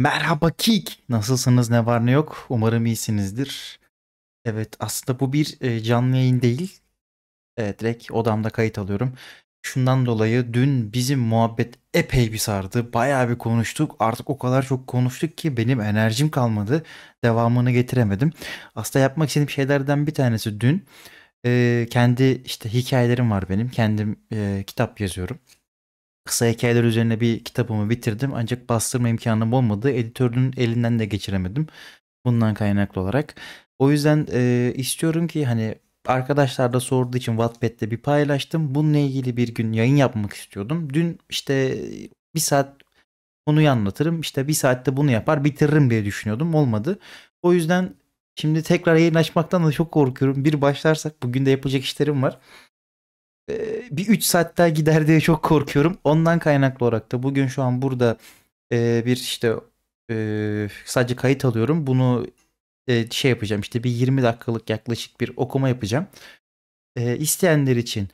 Merhaba Kik. Nasılsınız? Ne var ne yok? Umarım iyisinizdir. Evet aslında bu bir e, canlı yayın değil. Evet direkt odamda kayıt alıyorum. Şundan dolayı dün bizim muhabbet epey bir sardı. Bayağı bir konuştuk. Artık o kadar çok konuştuk ki benim enerjim kalmadı. Devamını getiremedim. Aslında yapmak istediğim şeylerden bir tanesi dün. E, kendi işte hikayelerim var benim. Kendim e, kitap yazıyorum. Kısa hikayeler üzerine bir kitabımı bitirdim ancak bastırma imkanım olmadı. Editörünün elinden de geçiremedim. Bundan kaynaklı olarak. O yüzden e, istiyorum ki hani arkadaşlar da sorduğu için Wattpad'de bir paylaştım. Bununla ilgili bir gün yayın yapmak istiyordum. Dün işte bir saat konuyu anlatırım. İşte bir saatte bunu yapar bitiririm diye düşünüyordum. Olmadı. O yüzden şimdi tekrar yayın açmaktan da çok korkuyorum. Bir başlarsak bugün de yapacak işlerim var. Ee, bir 3 saat daha gider diye çok korkuyorum. Ondan kaynaklı olarak da bugün şu an burada e, bir işte e, sadece kayıt alıyorum. Bunu e, şey yapacağım işte bir 20 dakikalık yaklaşık bir okuma yapacağım. İsteyenler için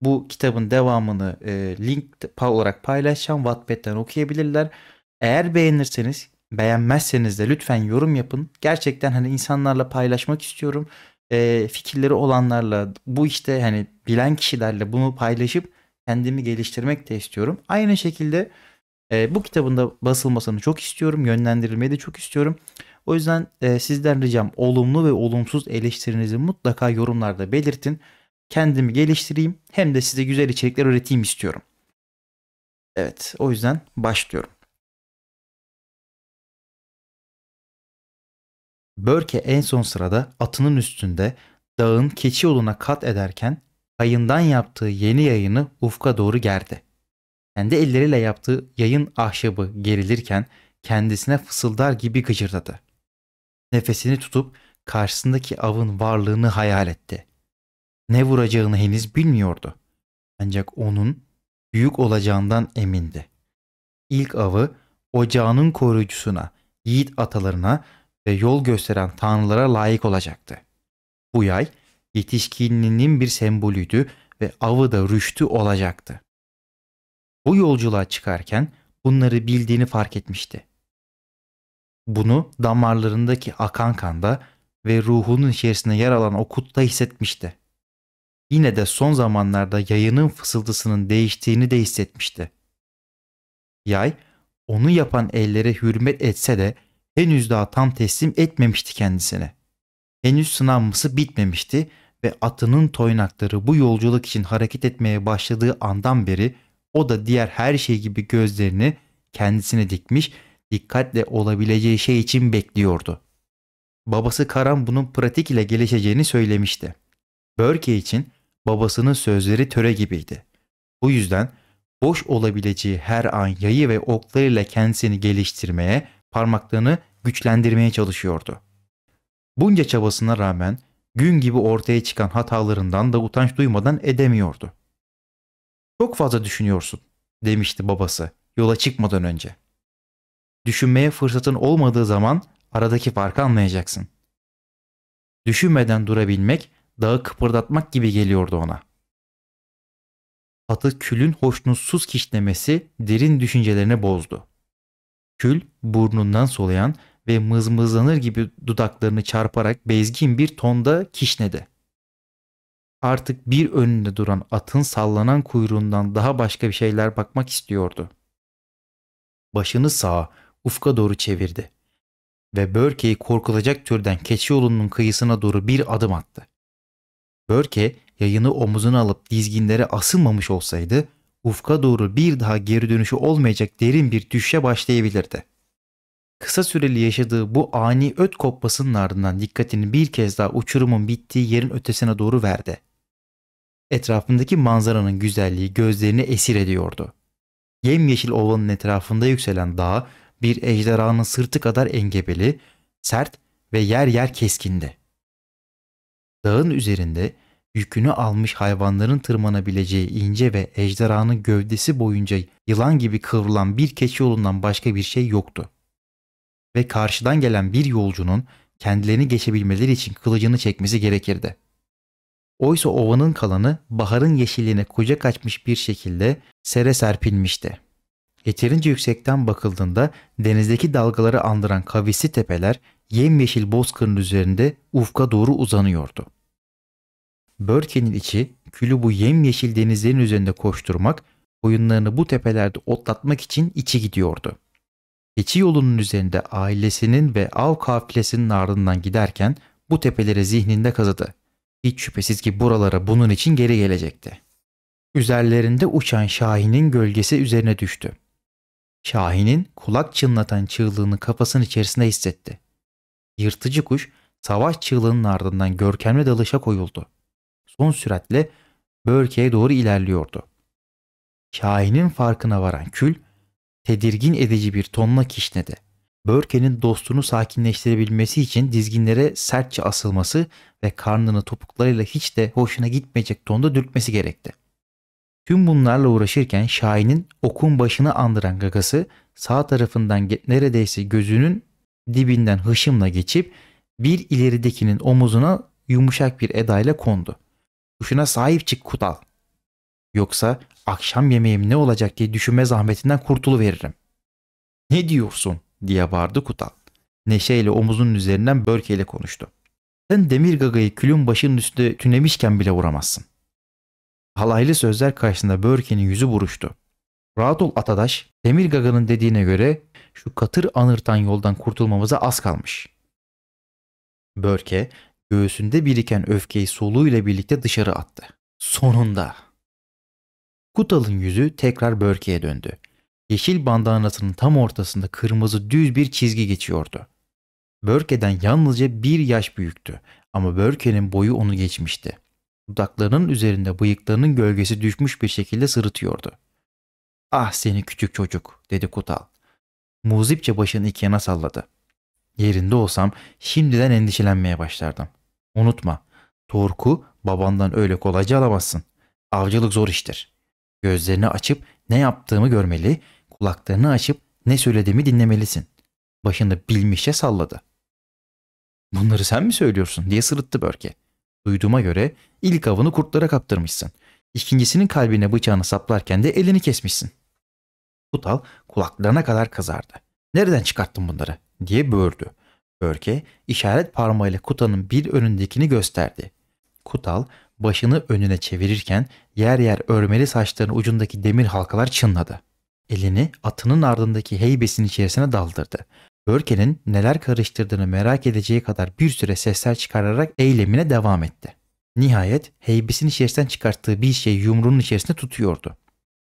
bu kitabın devamını link olarak paylaşacağım. Wattpad'den okuyabilirler. Eğer beğenirseniz beğenmezseniz de lütfen yorum yapın. Gerçekten hani insanlarla paylaşmak istiyorum e, fikirleri olanlarla bu işte hani bilen kişilerle bunu paylaşıp kendimi geliştirmek de istiyorum. Aynı şekilde e, bu kitabın da basılmasını çok istiyorum. Yönlendirilmeyi de çok istiyorum. O yüzden e, sizden ricam olumlu ve olumsuz eleştirinizi mutlaka yorumlarda belirtin. Kendimi geliştireyim hem de size güzel içerikler üreteyim istiyorum. Evet o yüzden başlıyorum. Börke en son sırada atının üstünde dağın keçi yoluna kat ederken kayından yaptığı yeni yayını ufka doğru gerdi. Kendi elleriyle yaptığı yayın ahşabı gerilirken kendisine fısıldar gibi gıcırdadı. Nefesini tutup karşısındaki avın varlığını hayal etti. Ne vuracağını henüz bilmiyordu. Ancak onun büyük olacağından emindi. İlk avı ocağının koruyucusuna, yiğit atalarına ve yol gösteren tanrılara layık olacaktı. Bu yay yetişkinliğinin bir sembolüydü ve avı da rüştü olacaktı. Bu yolculuğa çıkarken bunları bildiğini fark etmişti. Bunu damarlarındaki akan kanda ve ruhunun içerisinde yer alan okutta hissetmişti. Yine de son zamanlarda yayının fısıltısının değiştiğini de hissetmişti. Yay, onu yapan ellere hürmet etse de henüz daha tam teslim etmemişti kendisine. Henüz sınanması bitmemişti ve atının toynakları bu yolculuk için hareket etmeye başladığı andan beri o da diğer her şey gibi gözlerini kendisine dikmiş, dikkatle olabileceği şey için bekliyordu. Babası Karan bunun pratik ile gelişeceğini söylemişti. Börke için babasının sözleri töre gibiydi. Bu yüzden boş olabileceği her an yayı ve oklarıyla kendisini geliştirmeye, parmaklarını güçlendirmeye çalışıyordu. Bunca çabasına rağmen gün gibi ortaya çıkan hatalarından da utanç duymadan edemiyordu. Çok fazla düşünüyorsun demişti babası yola çıkmadan önce. Düşünmeye fırsatın olmadığı zaman aradaki farkı anlayacaksın. Düşünmeden durabilmek dağı kıpırdatmak gibi geliyordu ona. Atı külün hoşnutsuz kişnemesi derin düşüncelerini bozdu. Kül burnundan soluyan ve mızmızlanır gibi dudaklarını çarparak bezgin bir tonda kişnedi. Artık bir önünde duran atın sallanan kuyruğundan daha başka bir şeyler bakmak istiyordu. Başını sağa, ufka doğru çevirdi ve Börke'yi korkulacak türden keçi yolunun kıyısına doğru bir adım attı. Börke yayını omuzuna alıp dizginlere asılmamış olsaydı ufka doğru bir daha geri dönüşü olmayacak derin bir düşe başlayabilirdi. Kısa süreli yaşadığı bu ani öt kopmasının ardından dikkatini bir kez daha uçurumun bittiği yerin ötesine doğru verdi. Etrafındaki manzaranın güzelliği gözlerini esir ediyordu. Yemyeşil ovanın etrafında yükselen dağ bir ejderhanın sırtı kadar engebeli, sert ve yer yer keskindi. Dağın üzerinde yükünü almış hayvanların tırmanabileceği ince ve ejderhanın gövdesi boyunca yılan gibi kıvrılan bir keçi yolundan başka bir şey yoktu ve karşıdan gelen bir yolcunun kendilerini geçebilmeleri için kılıcını çekmesi gerekirdi. Oysa ovanın kalanı baharın yeşilliğine kucak açmış bir şekilde sere serpilmişti. Yeterince yüksekten bakıldığında denizdeki dalgaları andıran kavisli tepeler yemyeşil bozkırın üzerinde ufka doğru uzanıyordu. Börke'nin içi külü bu yemyeşil denizlerin üzerinde koşturmak, koyunlarını bu tepelerde otlatmak için içi gidiyordu.'' keçi yolunun üzerinde ailesinin ve av kafilesinin ardından giderken bu tepelere zihninde kazıdı. Hiç şüphesiz ki buralara bunun için geri gelecekti. Üzerlerinde uçan Şahin'in gölgesi üzerine düştü. Şahin'in kulak çınlatan çığlığını kafasının içerisinde hissetti. Yırtıcı kuş savaş çığlığının ardından görkemli dalışa koyuldu. Son süratle bölgeye doğru ilerliyordu. Şahin'in farkına varan kül tedirgin edici bir tonla kişnedi. Börke'nin dostunu sakinleştirebilmesi için dizginlere sertçe asılması ve karnını topuklarıyla hiç de hoşuna gitmeyecek tonda dürtmesi gerekti. Tüm bunlarla uğraşırken Şahin'in okun başını andıran gagası sağ tarafından neredeyse gözünün dibinden hışımla geçip bir ileridekinin omuzuna yumuşak bir edayla kondu. Kuşuna sahip çık kutal Yoksa akşam yemeğim ne olacak diye düşünme zahmetinden kurtuluveririm. Ne diyorsun diye bağırdı Kutal. Neşeyle omuzun üzerinden ile konuştu. Sen demir gagayı külün başının üstüne tünemişken bile vuramazsın. Halaylı sözler karşısında börkenin yüzü buruştu. Rahat ol Atadaş, demir gaganın dediğine göre şu katır anırtan yoldan kurtulmamıza az kalmış. Börke göğsünde biriken öfkeyi soluğuyla birlikte dışarı attı. Sonunda. Kutal'ın yüzü tekrar Börke'ye döndü. Yeşil bandanasının tam ortasında kırmızı düz bir çizgi geçiyordu. Börke'den yalnızca bir yaş büyüktü ama Börke'nin boyu onu geçmişti. Dudaklarının üzerinde bıyıklarının gölgesi düşmüş bir şekilde sırıtıyordu. ''Ah seni küçük çocuk'' dedi Kutal. Muzipçe başını iki yana salladı. Yerinde olsam şimdiden endişelenmeye başlardım. Unutma, Torku babandan öyle kolayca alamazsın. Avcılık zor iştir. Gözlerini açıp ne yaptığımı görmeli, kulaklarını açıp ne söylediğimi dinlemelisin. Başını bilmişçe salladı. Bunları sen mi söylüyorsun diye sırıttı Börke. Duyduğuma göre ilk avını kurtlara kaptırmışsın. İkincisinin kalbine bıçağını saplarken de elini kesmişsin. Kutal kulaklarına kadar kızardı. Nereden çıkarttın bunları diye böğürdü. Börke işaret parmağıyla kutanın bir önündekini gösterdi. Kutal başını önüne çevirirken yer yer örmeli saçlarının ucundaki demir halkalar çınladı. Elini atının ardındaki heybesin içerisine daldırdı. Börke'nin neler karıştırdığını merak edeceği kadar bir süre sesler çıkararak eylemine devam etti. Nihayet heybesin içerisinden çıkarttığı bir şey yumruğunun içerisinde tutuyordu.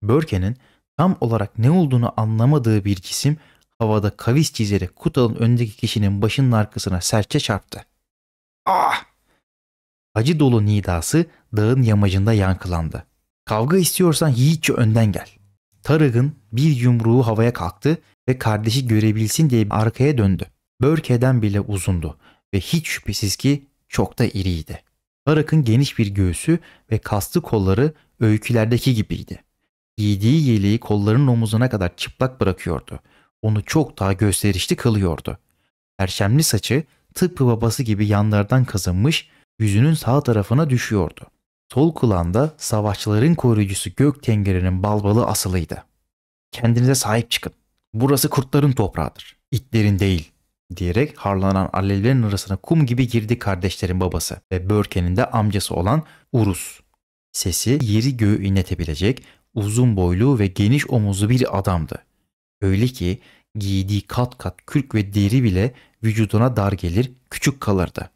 Börke'nin tam olarak ne olduğunu anlamadığı bir cisim havada kavis çizerek Kutal'ın öndeki kişinin başının arkasına sertçe çarptı. Ah! acı dolu nidası dağın yamacında yankılandı. Kavga istiyorsan yiğitçe önden gel. Tarık'ın bir yumruğu havaya kalktı ve kardeşi görebilsin diye arkaya döndü. Börke'den bile uzundu ve hiç şüphesiz ki çok da iriydi. Tarık'ın geniş bir göğsü ve kaslı kolları öykülerdeki gibiydi. Giydiği yeleği kollarının omuzuna kadar çıplak bırakıyordu. Onu çok daha gösterişli kılıyordu. Erşemli saçı tıpkı babası gibi yanlardan kazınmış yüzünün sağ tarafına düşüyordu. Sol kulağında savaşçıların koruyucusu gök tengerenin balbalı asılıydı. Kendinize sahip çıkın. Burası kurtların toprağıdır. İtlerin değil diyerek harlanan alevlerin arasına kum gibi girdi kardeşlerin babası ve Börke'nin de amcası olan Urus. Sesi yeri göğü inletebilecek uzun boylu ve geniş omuzlu bir adamdı. Öyle ki giydiği kat kat kürk ve deri bile vücuduna dar gelir, küçük kalırdı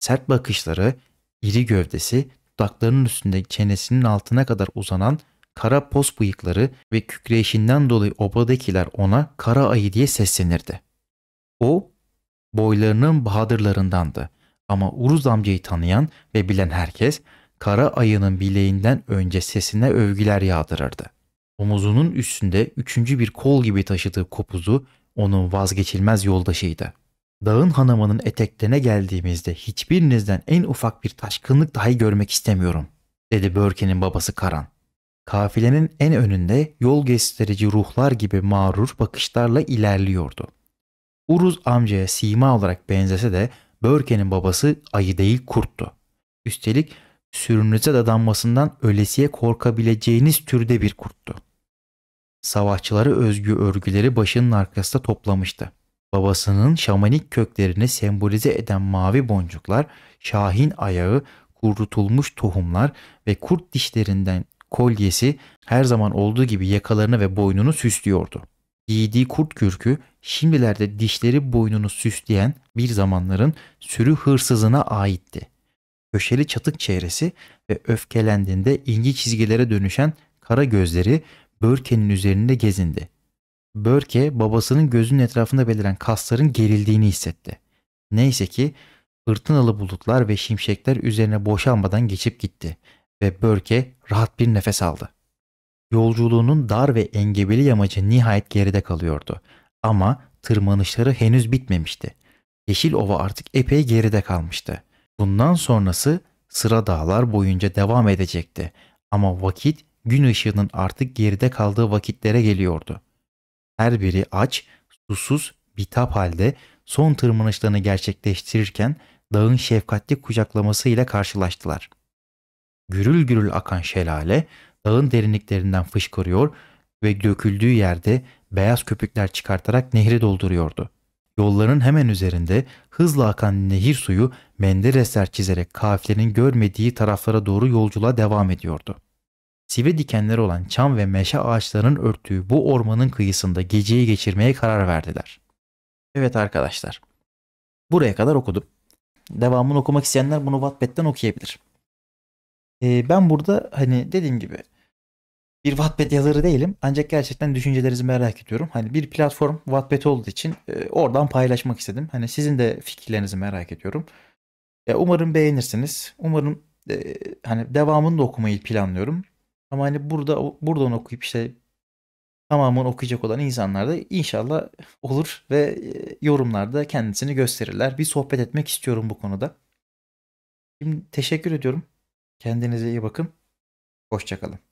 sert bakışları, iri gövdesi, dudaklarının üstünde çenesinin altına kadar uzanan kara pos bıyıkları ve kükreşinden dolayı obadakiler ona kara ayı diye seslenirdi. O boylarının bahadırlarındandı ama Uruz amcayı tanıyan ve bilen herkes kara ayının bileğinden önce sesine övgüler yağdırırdı. Omuzunun üstünde üçüncü bir kol gibi taşıdığı kopuzu onun vazgeçilmez yoldaşıydı. Dağın hanımının eteklerine geldiğimizde hiçbirinizden en ufak bir taşkınlık dahi görmek istemiyorum, dedi Börke'nin babası Karan. Kafilenin en önünde yol gösterici ruhlar gibi mağrur bakışlarla ilerliyordu. Uruz amcaya sima olarak benzese de Börke'nin babası ayı değil kurttu. Üstelik sürünüze dadanmasından ölesiye korkabileceğiniz türde bir kurttu. Savaşçıları özgü örgüleri başının arkasında toplamıştı. Babasının şamanik köklerini sembolize eden mavi boncuklar, şahin ayağı, kurutulmuş tohumlar ve kurt dişlerinden kolyesi her zaman olduğu gibi yakalarını ve boynunu süslüyordu. Giydiği kurt kürkü şimdilerde dişleri boynunu süsleyen bir zamanların sürü hırsızına aitti. Köşeli çatık çehresi ve öfkelendiğinde ince çizgilere dönüşen kara gözleri Börke'nin üzerinde gezindi. Börke babasının gözünün etrafında beliren kasların gerildiğini hissetti. Neyse ki fırtınalı bulutlar ve şimşekler üzerine boşalmadan geçip gitti ve Börke rahat bir nefes aldı. Yolculuğunun dar ve engebeli yamacı nihayet geride kalıyordu ama tırmanışları henüz bitmemişti. Yeşil Ova artık epey geride kalmıştı. Bundan sonrası sıra dağlar boyunca devam edecekti ama vakit gün ışığının artık geride kaldığı vakitlere geliyordu. Her biri aç, susuz, bitap halde son tırmanışlarını gerçekleştirirken dağın şefkatli kucaklamasıyla karşılaştılar. Gürül gürül akan şelale dağın derinliklerinden fışkırıyor ve döküldüğü yerde beyaz köpükler çıkartarak nehri dolduruyordu. Yolların hemen üzerinde hızla akan nehir suyu menderesler çizerek kafilerin görmediği taraflara doğru yolculuğa devam ediyordu. Sivri dikenleri olan çam ve meşe ağaçlarının örttüğü bu ormanın kıyısında geceyi geçirmeye karar verdiler. Evet arkadaşlar. Buraya kadar okudum. Devamını okumak isteyenler bunu Wattpad'den okuyabilir. Ee, ben burada hani dediğim gibi bir Wattpad yazarı değilim. Ancak gerçekten düşüncelerinizi merak ediyorum. Hani bir platform Wattpad olduğu için e, oradan paylaşmak istedim. Hani sizin de fikirlerinizi merak ediyorum. E, umarım beğenirsiniz. Umarım e, hani devamını da okumayı planlıyorum. Ama hani burada buradan okuyup işte tamamını okuyacak olan insanlar da inşallah olur ve e, yorumlarda kendisini gösterirler. Bir sohbet etmek istiyorum bu konuda. Şimdi teşekkür ediyorum. Kendinize iyi bakın. Hoşçakalın.